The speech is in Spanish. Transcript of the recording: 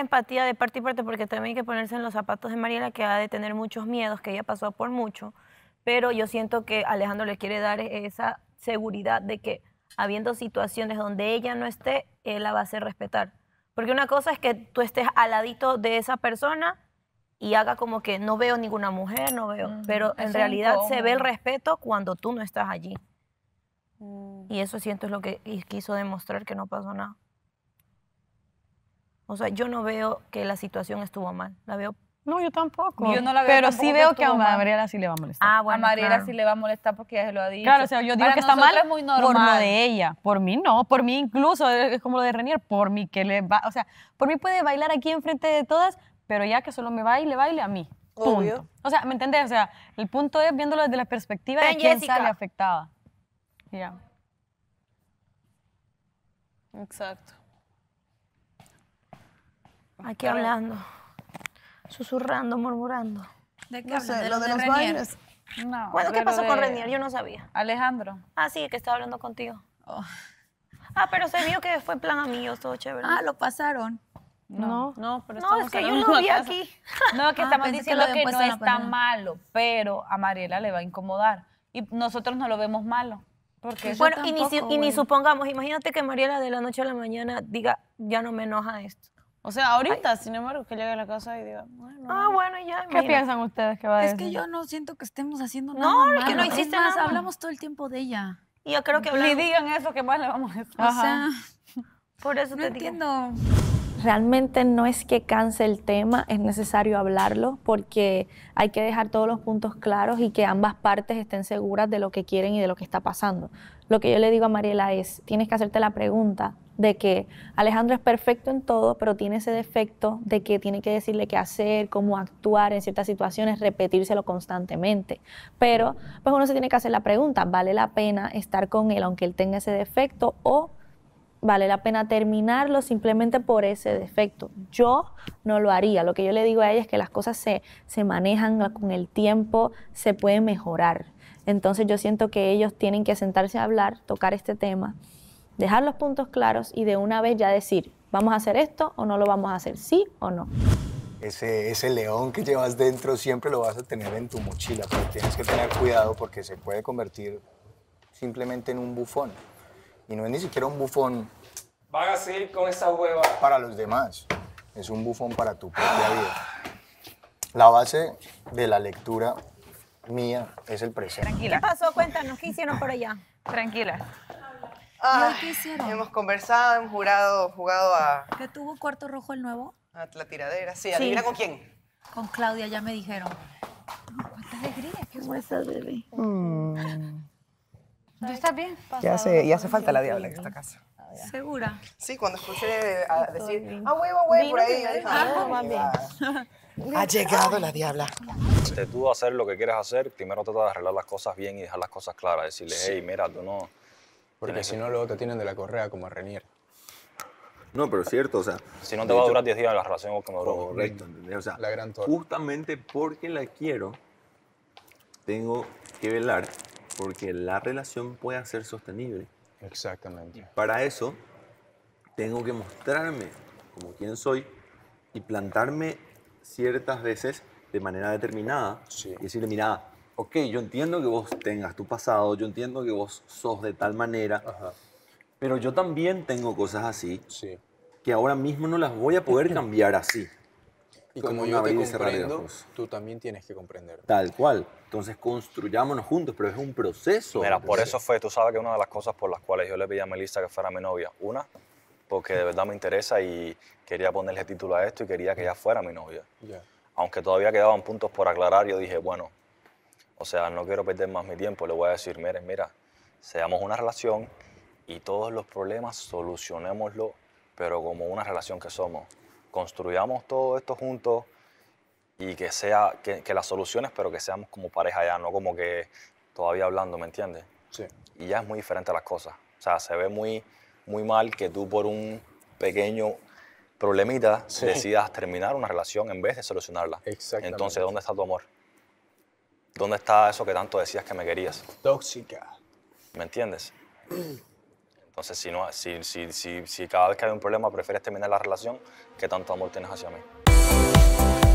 empatía de parte y parte, porque también hay que ponerse en los zapatos de Mariela, que ha de tener muchos miedos, que ella pasó por mucho, pero yo siento que Alejandro le quiere dar esa seguridad de que habiendo situaciones donde ella no esté, él la va a hacer respetar. Porque una cosa es que tú estés al ladito de esa persona y haga como que no veo ninguna mujer, no veo, pero en realidad se ve el respeto cuando tú no estás allí. Mm. Y eso siento es lo que quiso demostrar que no pasó nada. O sea, yo no veo que la situación estuvo mal, la veo no, yo tampoco. Yo no la veo Pero sí veo que, a Mariela sí le va a molestar. Ah, bueno. A Mariela sí le va a molestar porque ella se lo ha dicho. Claro, o sea, yo digo que está mal es muy normal. por lo de ella. Por mí no. Por mí incluso es como lo de Renier. Por mí que le va. O sea, por mí puede bailar aquí enfrente de todas, pero ya que solo me baile, baile a mí. Punto. O sea, ¿me entendés? O sea, el punto es viéndolo desde la perspectiva de quién sale afectada. Ya. Exacto. Aquí hablando, susurrando, murmurando. ¿De qué no sé, lo de, los bailes. No, bueno, ¿qué pasó con Renier? Yo no sabía. Alejandro. Ah, sí, que estaba hablando contigo. Oh. Ah, pero se vio que fue plan amigos, todo chévere. Ah, lo pasaron. No, no, pero no, es que yo lo vi aquí. No, que ah, estamos diciendo que, no está malo, pero a Mariela le va a incomodar. Y nosotros no lo vemos malo. Porque bueno, bueno, y ni supongamos, imagínate que Mariela de la noche a la mañana diga, ya no me enoja esto. O sea, ahorita, sin embargo, que llegue a la casa y diga, bueno. Ah, bueno, ya. ¿Qué piensan ustedes que va a decir? Es que yo no siento que estemos haciendo nada. No, que no hiciste nada. Hablamos todo el tiempo de ella. Y yo creo que. digan eso, que más le vamos a decir. O por eso no te entiendo. Digo. Realmente no es que canse el tema, es necesario hablarlo porque hay que dejar todos los puntos claros y que ambas partes estén seguras de lo que quieren y de lo que está pasando. Lo que yo le digo a Mariela es, tienes que hacerte la pregunta de que Alejandro es perfecto en todo, pero tiene ese defecto de que tiene que decirle qué hacer, cómo actuar en ciertas situaciones, repetírselo constantemente. Pero pues uno se tiene que hacer la pregunta, ¿vale la pena estar con él aunque él tenga ese defecto o vale la pena terminarlo simplemente por ese defecto. Yo no lo haría. Lo que yo le digo a ella es que las cosas se, se manejan con el tiempo, se puede mejorar. Entonces yo siento que ellos tienen que sentarse a hablar, tocar este tema, dejar los puntos claros y de una vez ya decir, vamos a hacer esto o no lo vamos a hacer, sí o no. Ese, ese, león que llevas dentro siempre lo vas a tener en tu mochila, pero tienes que tener cuidado porque se puede convertir simplemente en un bufón. Y no es ni siquiera un bufón. van a seguir con esa hueva. Para los demás. Es un bufón para tu propia vida. La base de la lectura mía es el presente. Tranquila. ¿Qué pasó? Cuéntanos, ¿qué hicieron por allá? Tranquila. Ah, ¿Qué hicieron? Hemos conversado, hemos jurado, jugado a... ¿Qué tuvo cuarto rojo el nuevo? A la tiradera, sí. ¿Adivina con quién? Con Claudia, ya me dijeron. ¡Cuánta alegría! ¡Qué bebé? Mm. Yo está bien. Ya hace, ya hace falta la diabla en esta casa. Ah, ¿Segura? Sí, cuando escuché a decir, ah, huevo, huevo, por ahí. Ah, ah, ha llegado la diabla. Este, tú hacer lo que quieres hacer, primero trata de arreglar las cosas bien y dejar las cosas claras. Decirle, hey, mira, tú no... Porque si no, luego te tienen de la correa como a Renier. No, pero es cierto, o sea... Si no te va a durar 10 días la relación con como Correcto, ¿entendés? O sea, justamente porque la quiero, tengo que velar porque la relación pueda ser sostenible. Exactamente. para eso tengo que mostrarme como quien soy y plantarme ciertas veces de manera determinada y decirle, mira, ok, yo entiendo que vos tengas tu pasado, yo entiendo que vos sos de tal manera, pero yo también tengo cosas así que ahora mismo no las voy a poder cambiar así. Y como, yo te comprendo, tú también tienes que comprender. Tal cual. Entonces construyámonos juntos, pero es un proceso. Mira, por eso fue, tú sabes que una de las cosas por las cuales yo le pedí a Melissa que fuera mi novia, una, porque de verdad me interesa y quería ponerle título a esto y quería que ella fuera mi novia. Aunque todavía quedaban puntos por aclarar, yo dije, bueno, o sea, no quiero perder más mi tiempo, le voy a decir, mire, mira, seamos una relación y todos los problemas solucionémoslo, pero como una relación que somos construyamos todo esto juntos y que sea que, las soluciones, pero que seamos como pareja ya, no como que todavía hablando, ¿me entiendes? Sí. Y ya es muy diferente a las cosas. O sea, se ve muy, muy mal que tú por un pequeño problemita decidas terminar una relación en vez de solucionarla. Exactamente. Entonces, ¿dónde está tu amor? ¿Dónde está eso que tanto decías que me querías? Tóxica. ¿Me entiendes? Entonces, si, no, si, si, si, cada vez que hay un problema prefieres terminar la relación, ¿qué tanto amor tienes hacia mí?